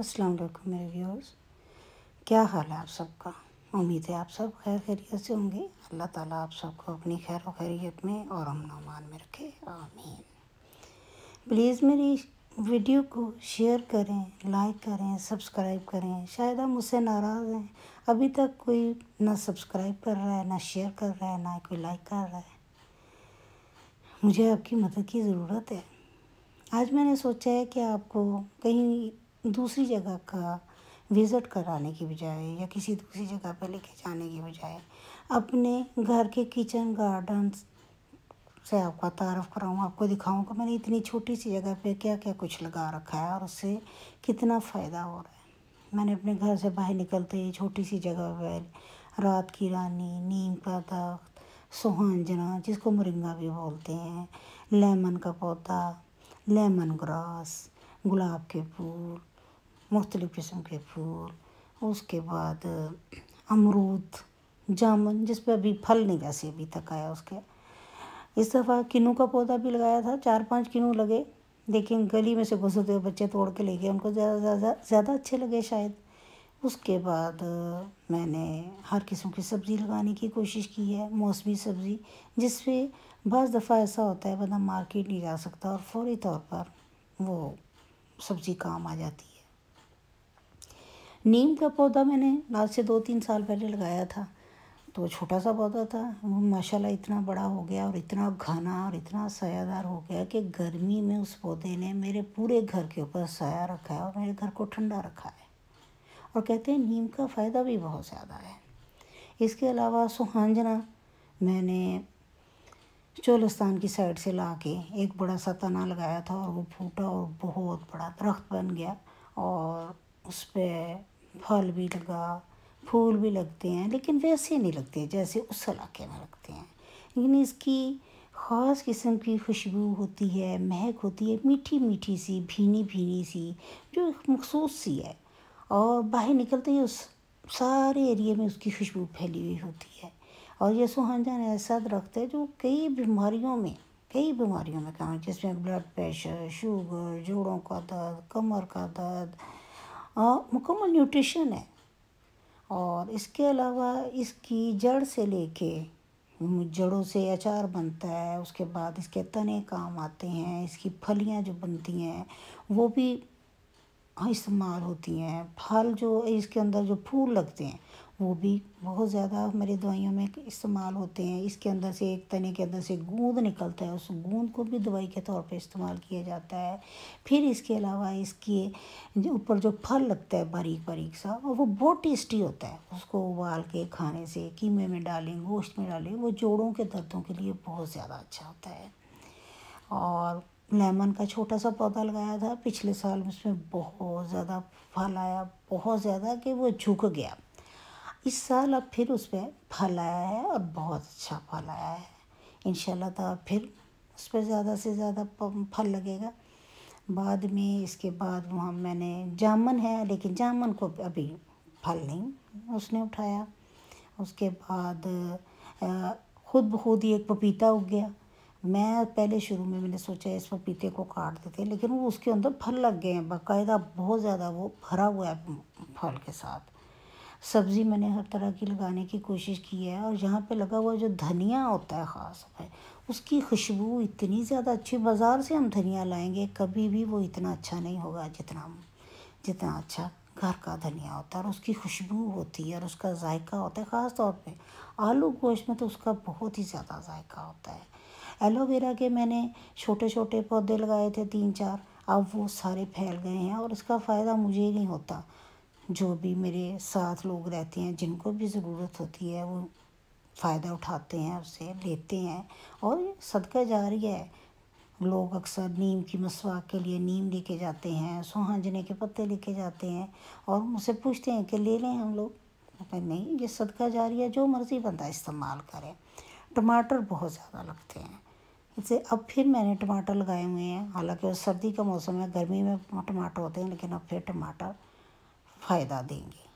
अस्सलाम वालेकुम मेरे व्यूअर्स क्या हाल है आप सबका उम्मीद है आप सब खैर खैरियत से होंगे अल्लाह ताला आप सबको अपनी खैर खैरियत में और अमन अमान में रखे आमीन प्लीज़ मेरी वीडियो को शेयर करें लाइक करें सब्सक्राइब करें शायद आप मुझसे नाराज़ हैं अभी तक कोई ना सब्सक्राइब कर रहा है ना शेयर कर रहा है ना कोई लाइक कर रहा है मुझे आपकी मदद की ज़रूरत है आज मैंने सोचा है कि आपको कहीं दूसरी जगह का विज़िट कराने की बजाय या किसी दूसरी जगह पर लेके जाने की बजाय अपने घर के किचन गार्डन से आपका तारफ़ कराऊँ आपको दिखाऊँ कि मैंने इतनी छोटी सी जगह पे क्या क्या कुछ लगा रखा है और उससे कितना फ़ायदा हो रहा है मैंने अपने घर से बाहर निकलते ही छोटी सी जगह पर रात की रानी नीम का दख्त सुहांजना जिसको मुरिंगा भी बोलते हैं लेमन का पौधा लेमन ग्रास गुलाब के फूल मुख्तलि किस्म के फूल उसके बाद अमरूद जामुन जिस पर अभी फल नहीं कैसे अभी तक आया उसके इस दफ़ा किनू का पौधा भी लगाया था चार पांच किनू लगे लेकिन गली में से गुजरते हुए बच्चे तोड़ के ले गए उनको ज़्यादा ज़्यादा ज़्यादा अच्छे लगे शायद उसके बाद मैंने हर किस्म की सब्ज़ी लगाने की कोशिश की है मौसमी सब्ज़ी जिसपे बज़ दफ़ा ऐसा होता है बंदा मार्केट नहीं जा सकता और फौरी तौर पर वो सब्ज़ी काम आ जाती है नीम का पौधा मैंने आज से दो तीन साल पहले लगाया था तो छोटा सा पौधा था वो माशाल्लाह इतना बड़ा हो गया और इतना घना और इतना सायादार हो गया कि गर्मी में उस पौधे ने मेरे पूरे घर के ऊपर साया रखा है और मेरे घर को ठंडा रखा है और कहते हैं नीम का फ़ायदा भी बहुत ज़्यादा है इसके अलावा सुहांजना मैंने चोलिस्तान की साइड से ला के एक बड़ा सा तना लगाया था और वो फूटा और बहुत बड़ा दरख्त बन गया और उस पर फल भी लगा फूल भी लगते हैं लेकिन वैसे नहीं लगते जैसे उस इलाके में लगते हैं लेकिन इसकी ख़ास किस्म की खुशबू होती है महक होती है मीठी मीठी सी भीनी भीनी सी जो एक मखसूस सी है और बाहर निकलते ही उस सारे एरिए में उसकी खुशबू फैली हुई होती है और ये सुहानजान ऐसा दरख्त है जो कई बीमारियों में कई बीमारियों में काम है जिसमें ब्लड प्रेशर शुगर जोड़ों का दर्द कमर का दर्द मुकम्मल न्यूट्रिशन है और इसके अलावा इसकी जड़ से लेके जड़ों से अचार बनता है उसके बाद इसके तने काम आते हैं इसकी फलियां जो बनती हैं वो भी इस्तेमाल होती हैं फल जो इसके अंदर जो फूल लगते हैं वो भी बहुत ज़्यादा हमारी दवाइयों में इस्तेमाल होते हैं इसके अंदर से एक तने के अंदर से गूंद निकलता है उस गूंद को भी दवाई के तौर पे इस्तेमाल किया जाता है फिर इसके अलावा इसके ऊपर जो फल लगता है बारीक बारीक सा और वो बहुत टेस्टी होता है उसको उबाल के खाने से कीमे में डालें गोश्त में डालें वो जोड़ों के दर्दों के लिए बहुत ज़्यादा अच्छा होता है और लेमन का छोटा सा पौधा लगाया था पिछले साल उसमें बहुत ज़्यादा फल आया बहुत ज़्यादा कि वो झुक गया इस साल अब फिर उस पर फल आया है और बहुत अच्छा फल आया है इन तो फिर उस पर ज़्यादा से ज़्यादा फल लगेगा बाद में इसके बाद वहाँ मैंने जामन है लेकिन जामन को अभी फल नहीं उसने उठाया उसके बाद खुद ब खुद ही एक पपीता उग गया मैं पहले शुरू में मैंने सोचा इस पपीते को काट देते लेकिन वो उसके अंदर फल लग गए हैं बाकायदा बहुत ज़्यादा वो भरा हुआ है फल के साथ सब्ज़ी मैंने हर तरह की लगाने की कोशिश की है और यहाँ पे लगा हुआ जो धनिया होता है ख़ास है उसकी खुशबू इतनी ज़्यादा अच्छी बाज़ार से हम धनिया लाएंगे कभी भी वो इतना अच्छा नहीं होगा जितना जितना अच्छा घर का धनिया होता है और उसकी खुशबू होती है और उसका जायका होता है ख़ास तौर पे आलू गोश्त में तो उसका बहुत ही ज़्यादा जायका होता है एलोवेरा के मैंने छोटे छोटे पौधे लगाए थे तीन चार अब वो सारे फैल गए हैं और इसका फ़ायदा मुझे नहीं होता जो भी मेरे साथ लोग रहते हैं जिनको भी ज़रूरत होती है वो फ़ायदा उठाते हैं उसे लेते हैं और सदका जा रही है लोग अक्सर नीम की मसवाक के लिए नीम लेके जाते हैं सोहांजने के पत्ते लेके जाते हैं और मुझसे पूछते हैं कि ले लें हम लोग नहीं ये सदका रही है जो मर्ज़ी बंदा इस्तेमाल करे टमाटर बहुत ज़्यादा लगते हैं जैसे अब फिर मैंने टमाटर लगाए हुए हैं हालांकि सर्दी का मौसम है गर्मी में टमाटर होते हैं लेकिन अब फिर टमाटर फ़ायदा देंगे